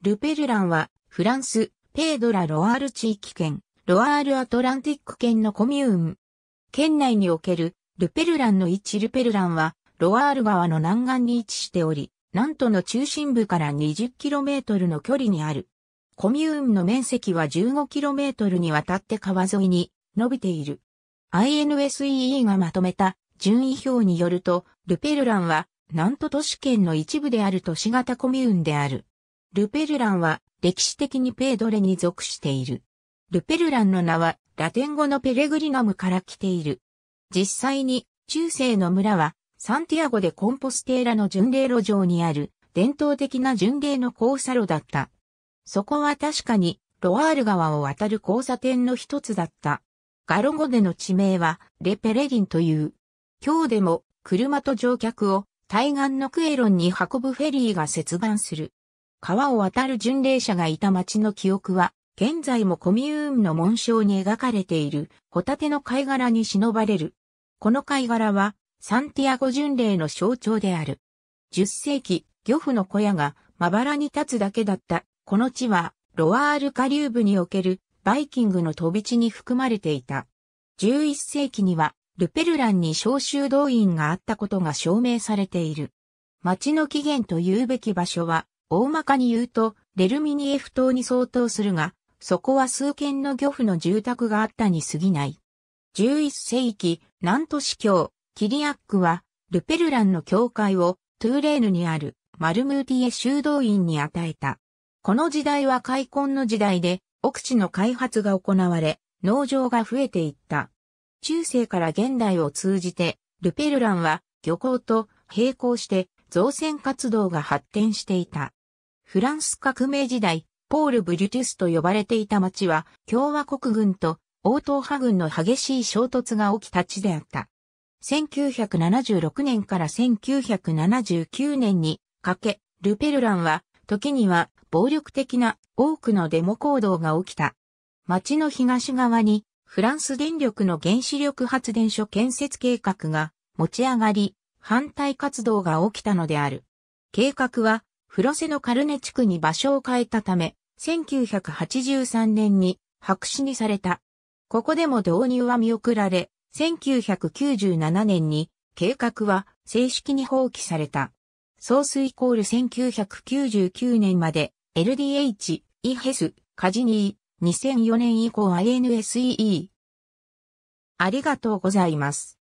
ルペルランは、フランス、ペードラ・ロアール地域圏、ロアール・アトランティック圏のコミューン。県内における、ルペルランの位置ルペルランは、ロアール川の南岸に位置しており、南都の中心部から 20km の距離にある。コミューンの面積は 15km にわたって川沿いに伸びている。INSEE がまとめた順位表によると、ルペルランは、南都都市圏の一部である都市型コミューンである。ルペルランは歴史的にペードレに属している。ルペルランの名はラテン語のペレグリナムから来ている。実際に中世の村はサンティアゴでコンポステーラの巡礼路上にある伝統的な巡礼の交差路だった。そこは確かにロワール川を渡る交差点の一つだった。ガロ語での地名はレペレリンという。今日でも車と乗客を対岸のクエロンに運ぶフェリーが接岸する。川を渡る巡礼者がいた町の記憶は、現在もコミューンの紋章に描かれているホタテの貝殻に忍ばれる。この貝殻は、サンティアゴ巡礼の象徴である。10世紀、漁夫の小屋がまばらに立つだけだった、この地は、ロワール下流部におけるバイキングの飛び地に含まれていた。11世紀には、ルペルランに召集動員があったことが証明されている。町の起源というべき場所は、大まかに言うと、レルミニエフ島に相当するが、そこは数軒の漁夫の住宅があったに過ぎない。11世紀、南都市教、キリアックは、ルペルランの教会を、トゥーレーヌにある、マルムーティエ修道院に与えた。この時代は開墾の時代で、奥地の開発が行われ、農場が増えていった。中世から現代を通じて、ルペルランは、漁港と並行して、造船活動が発展していた。フランス革命時代、ポール・ブリュテュスと呼ばれていた町は、共和国軍と王党派軍の激しい衝突が起きた地であった。1976年から1979年にかけ、ルペルランは、時には暴力的な多くのデモ行動が起きた。町の東側に、フランス電力の原子力発電所建設計画が持ち上がり、反対活動が起きたのである。計画はフロセのカルネ地区に場所を変えたため、1983年に白紙にされた。ここでも導入は見送られ、1997年に計画は正式に放棄された。ソースイコール1999年まで LDH、イヘス、カジニー、2004年以降 INSEE。ありがとうございます。